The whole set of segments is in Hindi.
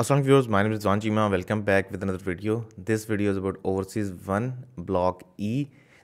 असलम व्यूर्स माइनम जवान जीमा welcome back with another video this video is about overseas one block E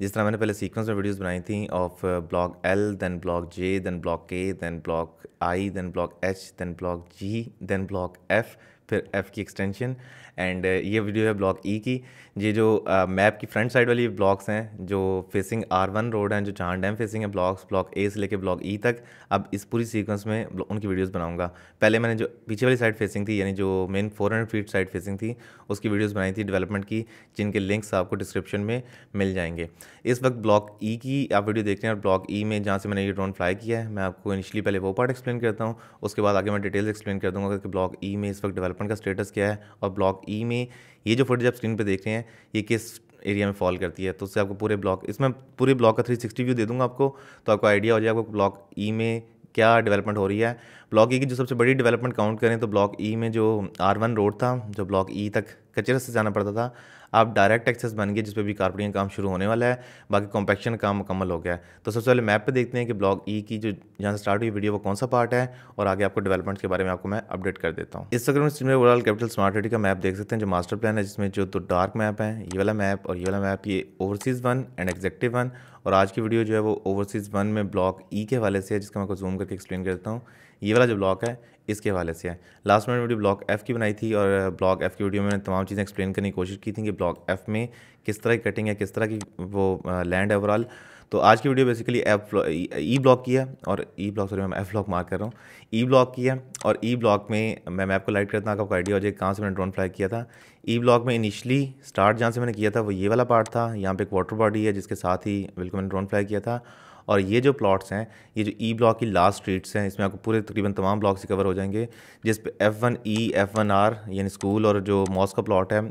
जिस तरह मैंने पहले सीक्वेंस में वीडियोज़ बनाई थी of block L then block J then block K then block I then block H then block G then block F फिर एफ की एक्सटेंशन एंड ये वीडियो है ब्लॉक ई की ये जो मैप की फ्रंट साइड वाली ब्लॉक्स हैं जो फेसिंग आर वन रोड हैं जो चार डैम फेसिंग है ब्लॉक्स ब्लॉक ए से लेकर ब्लॉक ई e तक अब इस पूरी सीक्वेंस में उनकी वीडियोस बनाऊंगा पहले मैंने जो पीछे वाली साइड फेसिंग थी यानी जो मेन 400 फीट साइड फेसिंग थी उसकी वीडियोज़ बनाई थी डेवलपमेंट की जिनके लिंक्स आपको डिस्क्रिप्शन में मिल जाएंगे इस वक्त ब्लॉक ई e की आप वीडियो देख रहे हैं और ब्लॉक ई e में जहाँ से मैंने ये ड्रोन फ्लाई किया है मैं आपको इनिशियली पहले वो पार्ट एक्सप्लेन करता हूँ उसके बाद आगे मैं डिटेल्स एक्सप्लेन कर दूँगा कि ब्लॉक ई में इस वक्त डेवलपमेंट का स्टेटस क्या है और ब्लॉक ई e में ये जो फुटेज आप स्क्रीन पर देख रहे हैं ये किस एरिया में फॉल करती है तो उससे आपको पूरे ब्लॉक इसमें पूरे ब्लॉक का 360 व्यू दे दूंगा आपको तो आपको आइडिया हो जाएगा आपको ब्लॉक ई e में क्या डेवलपमेंट हो रही है ब्लॉक ई e की जो सबसे बड़ी डेवलपमेंट काउंट करें तो ब्लॉक ई में जो आर वन रोड था जो ब्लॉक ई तक कचरे से जाना पड़ता था आप डायरेक्ट एक्सेस बन गए जिस पर भी कारपेटिंग काम शुरू होने वाला है बाकी कॉम्पेक्शन काम मुकम्मल हो गया है तो सबसे पहले मैप पर देखते हैं कि ब्लॉक ई e की जो जहाँ से स्टार्ट हुई वीडियो वो कौन सा पार्ट है और आगे आपको डेवलपमेंट्स के बारे में आपको मैं अपडेट कर देता हूँ इस में ओवरऑल कैपिटल स्मार्ट सिटी का मैप देख सकते हैं जो मास्टर प्लान है जिसमें जो दो डार्क मैप है ये वाला मैप और ये वाला मैप ये overseas one and executive one और आज की वीडियो जो है वो ओवरसीज़ वन में ब्लॉक ई e के हवाले से है जिसका मैं जूम करके एक्सप्लेन कर देता हूँ ये वाला जो ब्लॉक है इसके हवाले से है लास्ट मैंने वीडियो ब्लॉक एफ़ की बनाई थी और ब्लॉक एफ़ की वीडियो में मैंने तमाम चीज़ें एक्सप्लेन करने की कोशिश की थी कि ब्लॉक एफ़ में किस तरह की कटिंग है किस तरह की वो लैंड है ओवरऑल तो आज की video basically F E block की है और ई ब्लॉक सॉरी मैं एफ ब्लॉक मार्क कर रहा हूँ ई e ब्लॉक की है और ई e ब्लॉक में मैं मैप को लाइट करता हूँ आपको आइडिया हो जाए कहाँ से मैंने ड्रोन फ्लाई किया था ई e ब्लॉक में इनिशियली स्टार्ट जहाँ से मैंने किया था वो ये वाला पार्ट था यहाँ पे एक वाटर बॉडी है जिसके साथ ही बिल्कुल मैंने ड्रोन फ्लाई किया था और ये जो प्लॉट्स हैं ये जो ई e ब्लॉक की लास्ट स्ट्रीट्स हैं इसमें आपको पूरे तकरीबन तमाम ब्लॉक्स से कवर हो जाएंगे जिस पे F one E F one R यानी स्कूल और जो मॉस का प्लॉट है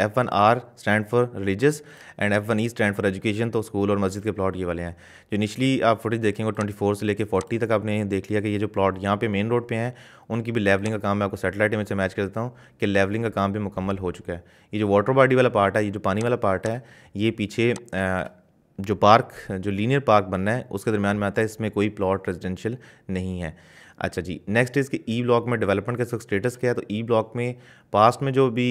F one R stand for religious and F one E stand for education तो स्कूल और मस्जिद के प्लॉट ये वाले हैं जो इनिशली आप फुटेज देखेंगे ट्वेंटी फोर से लेकर फोर्टी तक आपने देख लिया कि ये जो प्लॉट यहाँ पे मेन रोड पे हैं उनकी भी लेवलिंग का काम मैं आपको सेटेलाइट में से मैच कर देता हूँ कि लेवलिंग का काम भी मुकम्मल हो चुका है ये जो वाटर बॉडी वाला पार्ट है ये जो पानी वाला पार्ट है ये पीछे जो पार्क जो लीनियर पार्क बनना है उसके दरमियान में आता है इसमें कोई प्लॉट रेजिडेंशियल नहीं है अच्छा जी नेक्स्ट इसके ई ब्लॉक में डेवलपमेंट का स्टेटस क्या है तो ई ब्लॉक में पास्ट में जो भी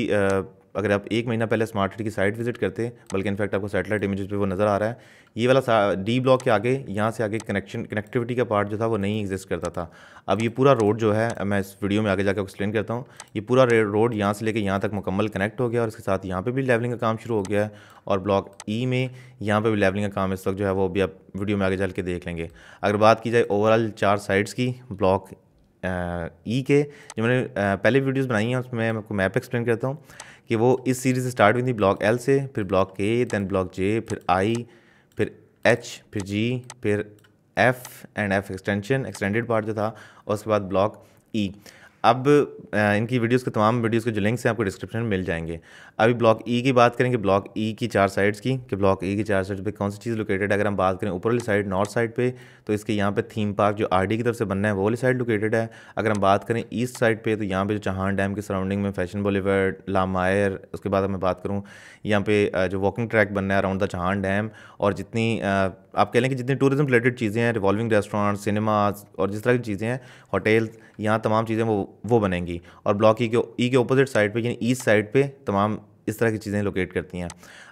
अगर आप एक महीना पहले स्मार्ट सिटी की साइट विजिट करते बल्कि इनफैक्ट आपको सैटेलाइट इमेजेस पे वो नज़र आ रहा है ये वाला डी ब्लॉक के आगे यहाँ से आगे कनेक्शन कनेक्टिविटी का पार्ट जो था वो नहीं एग्जिस्ट करता था अब ये पूरा रोड जो है मैं इस वीडियो में आगे जाकर एक्सप्लेन करता हूँ ये पूरा रोड यहाँ से लेकर यहाँ तक मुकम्मल कनेक्ट हो गया और इसके साथ यहाँ पर भी लेवलिंग का काम शुरू हो गया है और ब्लॉक ई e में यहाँ पर भी लेवलिंग का काम इस वक्त जो है वो भी आप वीडियो में आगे चल के देख लेंगे अगर बात की जाए ओवरऑल चार साइड्स की ब्लॉक ई e के जो मैंने पहले वीडियोस बनाई हैं उसमें मैं आपको मैप एक्सप्लेन करता हूँ कि वो इस सीरीज़ से स्टार्ट हुई थी ब्लॉक एल से फिर ब्लॉक के दैन ब्लॉक जे फिर आई फिर एच फिर जी फिर F and F extension extended part जो था और उसके बाद ब्लॉक ई e. अब इनकी वीडियोस के तमाम वीडियोस के जो लिंक्स हैं आपको डिस्क्रिप्शन में मिल जाएंगे अभी ब्लॉक ई e की बात करें कि ब्लॉक ई e की चार साइड्स की कि ब्लॉक ई e की चार साइड्स पे कौन सी चीज़ लोकेटेड है अगर हम बात करें ऊपर वाली साइड नॉर्थ साइड पे तो इसके यहाँ पे थीम पार्क जो आर की तरफ से बनना है वो वाली साइड लोकेटेड है अगर हम बात करें ईस्ट साइड पर तो यहाँ पर जो चहान डैम के सराउंडिंग में फैशन बोलीवर्ड लामायर उसके बाद मैं बात करूँ यहाँ पे जो वॉकिंग ट्रैक बनना है अराउंड द चहान डैम और जितनी आप कह लें कि जितनी टूरिज्म रिलेटेड चीज़ें हैं रिवॉल्विंग रेस्टोरेंट सिनेमाज और जिस तरह की चीज़ें हैं होटल यहाँ तमाम चीज़ें वो वो बनेंगी और ब्लॉक ई के ई के अपोजिट साइड पे यानी ईस्ट साइड पे तमाम इस तरह की चीज़ें लोकेट करती हैं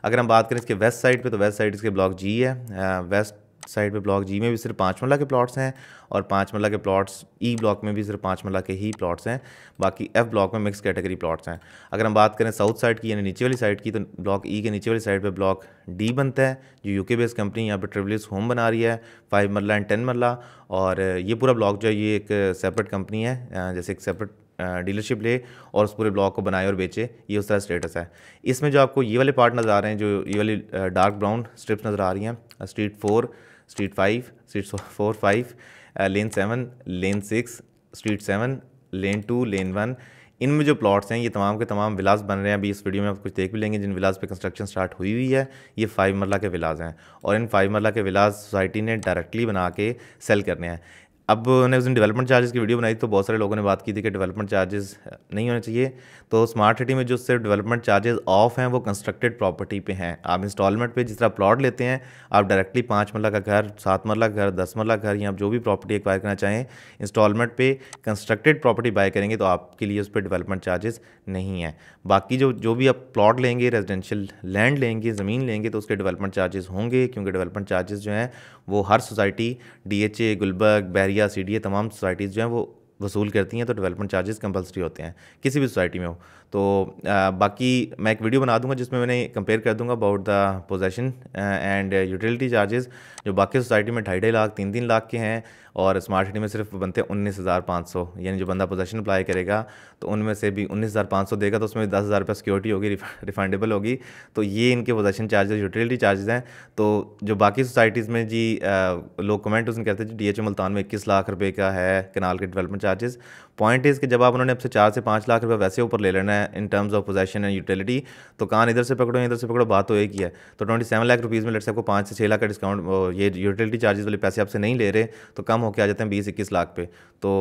अगर हम बात करें इसके वेस्ट साइड पे तो वेस्ट साइड इसके ब्लॉक जी है वेस्ट साइड पे ब्लॉक जी में भी सिर्फ पाँच मल्ला के प्लॉट्स हैं और पाँच मल्ला के प्लॉट्स ई ब्लॉक में भी सिर्फ पाँच मल्ला के ही प्लॉट्स हैं बाकी एफ ब्लॉक में मिक्स कैटेगरी प्लॉट्स हैं अगर हम बात करें साउथ साइड की यानी नीचे वाली साइड की तो ब्लॉक ई e के नीचे वाली साइड पे ब्लॉक डी बनता है जो यूके बेस्ड कंपनी यहाँ पर ट्रेवलिस होम बना रही है फाइव मरला एंड टेन मरला और ये पूरा ब्लॉक जो है ये एक सेपरेट कंपनी है जैसे एक सेपरेट डीलरशिप ले और उस पूरे ब्लॉक को बनाए और बेचे ये उसका स्टेटस है इसमें जो आपको ये वाले पार्ट नज़र आ रहे हैं जो ये वाली डार्क ब्राउन स्ट्रिप्स नज़र आ रही हैं street four street five street four five lane seven lane six street seven lane two lane one इनमें जो प्लॉट्स हैं ये तमाम के तमाम विलास बन रहे हैं अभी इस वीडियो में आप कुछ देख भी लेंगे जिन विलास पे कंस्ट्रक्शन स्टार्ट हुई हुई है ये फाइव मरला के विलास हैं और इन फाइव मरला के विलास सोसाइटी ने डायरेक्टली बना के सेल करने हैं अब उन्हें उस दिन डेवलपमेंट चार्जेस की वीडियो बनाई तो बहुत सारे लोगों ने बात की थी कि डेवलपमेंट चार्जेस नहीं होने चाहिए तो स्मार्ट सिटी में जो सिर्फ डेवलपमेंट चार्जेस ऑफ हैं वो कंस्ट्रक्टेड प्रॉपर्टी पे हैं आप इंस्टॉलमेंट पे जिस तरह प्लॉट लेते हैं आप डायरेक्टली पाँच मरला का घर सात मरला घर दस मरला घर या आप जो भी प्रॉपर्टी एक्वायर करना चाहें इंस्टॉलमेंट पर कंस्ट्रक्टेड प्रॉपर्टी बाय करेंगे तो आपके लिए उस पर डेवलपमेंट चार्जेस नहीं है बाकी जो जो भी आप प्लॉट लेंगे रेजिडेंशियल लैंड लेंगे ज़मीन लेंगे तो उसके डेवलपमेंट चार्जेस होंगे क्योंकि डेवलपमेंट चार्जेस जो हैं वो हर society D H A Gulberg Bahria area सी तमाम सोसाइटीज़ जो हैं वो वसूल करती हैं तो डेवलपमेंट चार्जेस कंपलसरी होते हैं किसी भी सोसाइटी में हो तो बाकी मैं एक वीडियो बना दूंगा जिसमें मैंने कंपेयर कर दूंगा about the possession and utility charges जो बाकी सोसाइटी में ढाई ढाई लाख तीन तीन लाख के हैं और स्मार्ट सिटी में सिर्फ बनते हैं उन्नीस हज़ार पाँच सौ यानी जो बंदा पोजेशन अप्लाई करेगा तो उनमें से भी उन्नीस हज़ार पाँच सौ देगा तो उसमें दस हज़ार रुपये सिक्योरिटी होगी रिफंडेबल होगी तो ये इनके पोजेशन चार्जेस यूटिलिटी चार्जेस हैं तो जो बाकी सोसाइटीज़ में जी लोग कमेंट उसमें कहते हैं डी एच मुल्तान में इक्कीस लाख रुपये का है कनाल के डेवलपमेंट चार्जेस पॉइंट इज़ कि जब आप उन्होंने आपसे चार से पाँच लाख रुपये वैसे ऊपर ले लेना है in terms of possession and utility तो कान इधर से पकड़ो इधर से पकड़ो बात तो एक ही है तो ट्वेंटी सेवन लाख रुपीज़ में लेट से आपको पाँच से छः लाख का डिस्काउंट ये यूटिलिटी चार्जेस वाले पैसे आपसे नहीं ले रहे तो कम होकर आ जाते हैं बीस इक्कीस लाख पे तो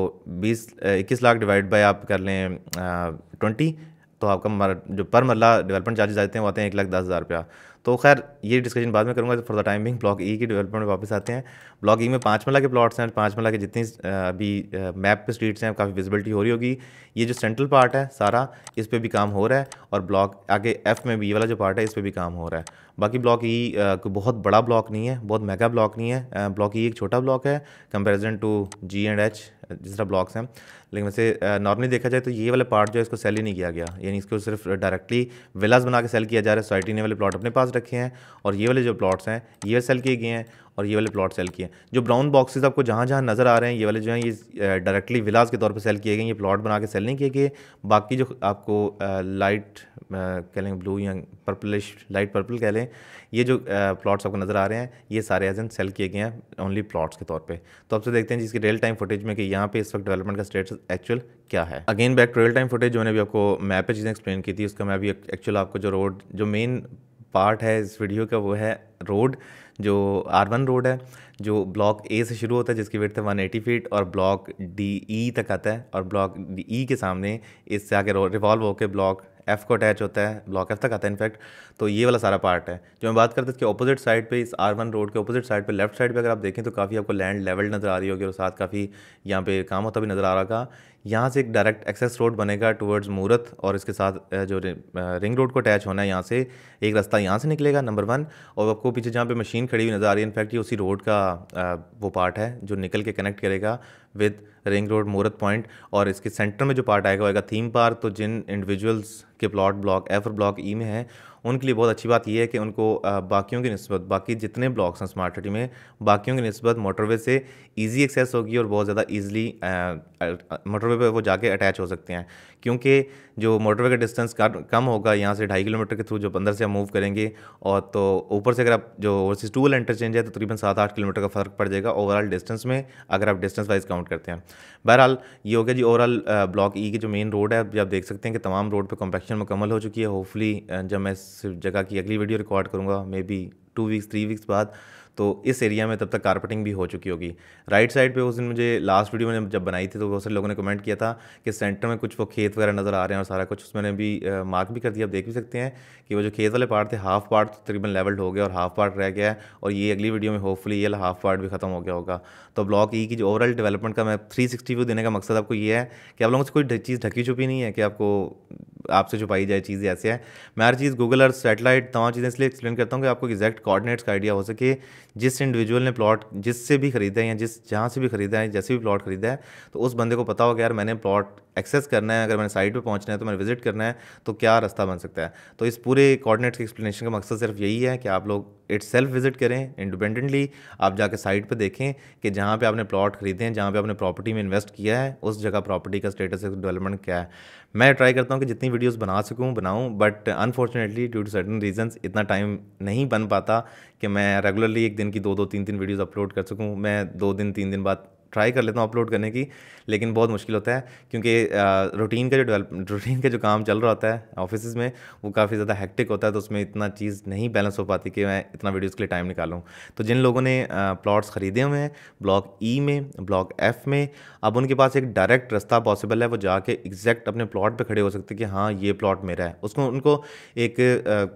बीस इक्कीस लाख डिवाइड बाई आप कर लें ट्वेंटी तो आपका जो पर मरला डेवलपमेंट चार्जेस आते हैं वो आते हैं एक लाख दस हज़ार रुपया तो खैर ये डिस्कशन बाद में करूँगा for the time being block E की डेवलपमेंट वापस आते हैं ब्लॉक ई e में पाँच मल्ला के प्लॉट्स हैं पाँच मल्ला के जितनी अभी मैप पे स्ट्रीट्स हैं काफ़ी विजिबिलिटी हो रही होगी ये जो सेंट्रल पार्ट है सारा इस पर भी काम हो रहा है और ब्लॉक आगे एफ़ में बी वाला जो पार्ट है इस पर भी काम हो रहा है बाकी ब्लॉक ई कोई बहुत बड़ा ब्लॉक नहीं है बहुत मेगा ब्लॉक नहीं है ब्लॉक ई e एक छोटा ब्लॉक है comparison to G and H जिस तरह ब्लॉक्स हैं लेकिन वैसे नॉर्मली देखा जाए तो ये वाला पार्ट जो है इसको सेल ही नहीं किया गया यानी इसको सिर्फ डायरेक्टली विलाज बना के सेल किया जा रहा है सोसाइटी ने वाले प्लॉट अपने पास रखे हैं और ये वाले जो प्लॉट्स हैं ये सेल किए गए हैं और ये वाले प्लॉट सेल किए हैं जो ब्राउन बॉक्सेस आपको जहाँ जहाँ नज़र आ रहे हैं ये वाले जो हैं ये डायरेक्टली विलाज के तौर पर सेल किए गए हैं ये प्लॉट बना के सेल नहीं किए गए बाकी जो आपको लाइट कह लें ब्लू या पर्पलिश लाइट पर्पल कह लें ये जो प्लॉट्स आपको नज़र आ रहे हैं ये सारे एज सेल किए गए हैं ओनली प्लॉट्स के तौर पर तो आपसे देखते हैं जिसकी रियल टाइम फुटेज में कि यहाँ पर इस वक्त डेवलपमेंट का स्टेटस एक्चुअल क्या है again back real time footage जो मैंने भी आपको मैप पे चीज़ें एक्सप्लेन की थी उसका मैं अभी एक्चुअल आपको जो रोड जो मेन पार्ट है इस वीडियो का वो है रोड जो आर वन रोड है जो ब्लॉक ए से शुरू होता है जिसकी वेट है वन एटी फीट और ब्लॉक डी ई e तक आता है और ब्लॉक डी ई e के सामने इससे आगे रिवॉल्व होकर ब्लॉक एफ़ को अटैच होता है ब्लॉक एफ़ तक आता है इनफैक्ट तो ये वाला सारा पार्ट है जो मैं बात करता हूँ इसके अपोजिट साइड पे इस आर वन रोड के अपोजिट साइड पे लेफ्ट साइड पे अगर आप देखें तो काफ़ी आपको लैंड लेवल नज़र आ रही होगी और साथ काफ़ी यहाँ पे काम होता भी नज़र आ रहा था यहाँ से एक डायरेक्ट एक्सेस रोड बनेगा टुवर्ड्स मूरत और इसके साथ जो रिंग रोड को अटैच होना है यहाँ से एक रास्ता यहाँ से निकलेगा नंबर वन और आपको पीछे जहाँ पे मशीन खड़ी हुई नज़र आ रही है इनफैक्ट ये उसी रोड का का वो पार्ट है जो निकल के कनेक्ट करेगा with ring road Murat point और इसके सेंटर में जो पार्ट आएगा आएगा थीम पार्क तो जिन इंडिविजुअल्स के plot block F block E में हैं उनके लिए बहुत अच्छी बात यह है कि उनको बाकियों की नस्बत बाकी जितने ब्लॉक्स हैं स्मार्ट सिटी में बाकियों की नस्बत मोटरवे से ईजी एक्सेस होगी और बहुत ज़्यादा ईजिली मोटरवे पर वो जाके अटैच हो सकते हैं क्योंकि जो मोटरवे का डिस्टेंस कम होगा यहाँ से ढाई किलोमीटर के थ्रू जो अंदर से हम मूव करेंगे और तो ऊपर से अगर आप जो ओवरसीज टूल इंटरचेंज है तो तकरीबन सात आठ किलोमीटर का फ़र्क पड़ जाएगा ओवरऑल डिस्टेंस में अगर आप डिस्टेंस वाइज काउंट करते हैं बहरहाल ये हो गया जी ओवरऑल ब्लॉक ई की जो मेन रोड है आप देख सकते हैं कि तमाम रोड पर कॉम्पेक्शन मुकम्मल हो चुकी है होपफुली जब मैं सिर्फ जगह की अगली वीडियो रिकॉर्ड करूँगा maybe two weeks three weeks बाद तो इस एरिया में तब तक कारपेटिंग भी हो चुकी होगी राइट साइड पे उस दिन मुझे लास्ट वीडियो मैंने जब बनाई थी तो बहुत सारे लोगों ने कमेंट किया था कि सेंटर में कुछ वो खेत वगैरह नज़र आ रहे हैं और सारा कुछ उसमें भी मार्क भी कर दिया आप देख भी सकते हैं कि वो जो खेत वाले पार्ट थे हाफ पार्ट तो तकरीबन लेवल्ड हो गया और हाफ पार्ट रह गया है और ये अगली वीडियो में होपफुली ये हाफ पार्ट भी खत्म हो गया होगा तो ब्लॉक ई e की जो ओवरऑल डेवलपमेंट का मैं थ्री सिक्सटी व्यू देने का मकसद आपको ये है कि आप लोगों से कोई चीज़ ढकी छुपी नहीं है कि आपको आपसे छुपाई जाए चीज़ें ऐसे है मैं हर चीज़ गूगल और सेटेलाइट तमाम चीज़ें इसलिए एक्सप्लेन करता हूँ कि आपको एग्जैक्ट कॉर्डिनेट्स का आइडिया हो सके जिस इंडिविजुअल ने प्लॉट जिससे भी ख़रीदा है या जिस जहाँ से भी ख़रीदा है जैसे भी प्लॉट ख़रीदा है तो उस बंदे को पता होगा यार मैंने प्लॉट एक्सेस करना है अगर मैंने साइट पे पहुंचना है तो मैंने विजिट करना है तो क्या रास्ता बन सकता है तो इस पूरे कोऑर्डिनेट्स के एक्सप्लेनेशन का मकसद सिर्फ यही है कि आप लोग इट सेल्फ विजिट करें इंडिपेंडेंटली आप जाके साइट पे देखें कि जहाँ पे आपने प्लॉट खरीदे हैं जहाँ पे आपने प्रॉपर्टी में इन्वेस्ट किया है उस जगह प्रॉपर्टी का स्टेटस डेवलपमेंट क्या है मैं ट्राई करता हूँ कि जितनी वीडियोज़ बना सकूँ बनाऊँ but unfortunately due to certain reasons इतना टाइम नहीं बन पाता कि मैं रेगुलरली एक दिन की दो दो तीन तीन वीडियोज़ अपलोड कर सकूँ मैं दो दिन तीन दिन बाद ट्राई कर लेता हूँ अपलोड करने की लेकिन बहुत मुश्किल होता है क्योंकि रूटीन का जो डेवलप रूटीन का जो काम चल रहा होता है ऑफिस में वो काफ़ी ज़्यादा हैक्टिक होता है तो उसमें इतना चीज़ नहीं बैलेंस हो पाती कि मैं इतना वीडियोज़ के लिए टाइम निकालूँ तो जिन लोगों ने प्लॉट्स ख़रीदे हुए हैं ब्लॉक ई e में ब्लॉक एफ़ में अब उनके पास एक डायरेक्ट रास्ता पॉसिबल है वो जाके एग्जैक्ट अपने प्लॉट पर खड़े हो सकते कि हाँ ये प्लॉट मेरा है उसको उनको एक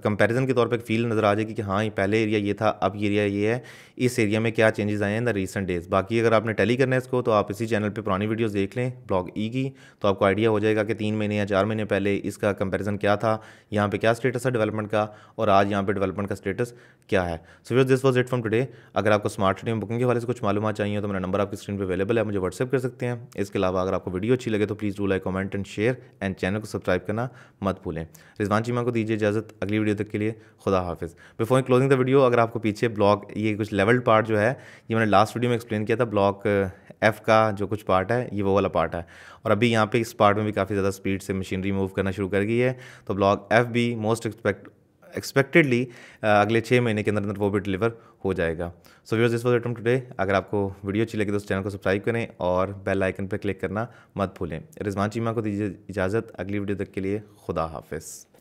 कंपेरिजन के तौर पर फील नज़र आ जाएगी कि हाँ ये पहले एरिया ये था अब एरिया ये है इस एरिया में क्या चेंजेस आए हैं इन द रिसेंट डेज़ बाकी अगर आपने टेली करना है इसको तो आप इसी चैनल पे पुरानी वीडियोस देख लें ब्लॉग ई की तो आपको आइडिया हो जाएगा कि तीन महीने या चार महीने पहले इसका कंपैरिजन क्या था यहाँ पे क्या स्टेटस है डेवलपमेंट का और आज यहाँ पे डेवलपमेंट का स्टेटस क्या है so view this was it from today अगर आपको स्मार्ट सिटी में बुकिंग के वाले से कुछ मालूम चाहिए तो मेरा नंबर आपकी स्क्रीन पर अवेलेबल है मुझे व्हाट्सअप कर सकते हैं इसके अलावा अगर आपको वीडियो अच्छी लगे तो please do like comment and share and channel को सब्सक्राइब करना मत भूलें रिजवान चीमा को दीजिए इजाज़त अगली वीडियो तक के लिए खुदा हाफिज़ बिफोर क्लोजिंग द वीडियो अगर आपको पीछे ब्लॉग ये कुछ लेवल पार्ट जो है ये मैंने लास्ट वीडियो में एक्सप्लेन किया था ब्लॉक एफ़ का जो कुछ पार्ट है ये वो वाला पार्ट है और अभी यहाँ पे इस पार्ट में भी काफ़ी ज़्यादा स्पीड से मशीनरी मूव करना शुरू कर गई है तो ब्लॉक एफ़ भी मोस्ट एक्सपेक्ट एक्सपेक्टेडली अगले छः महीने के अंदर अंदर वो भी डिलीवर हो जाएगा so viewers this was return today अगर आपको वीडियो अच्छी लगी तो उस चैनल को सब्सक्राइब करें और बेल आइकन पर क्लिक करना मत भूलें रिजवान चीमा को दीजिए इजाज़त अगली वीडियो तक के लिए खुदा हाफिज़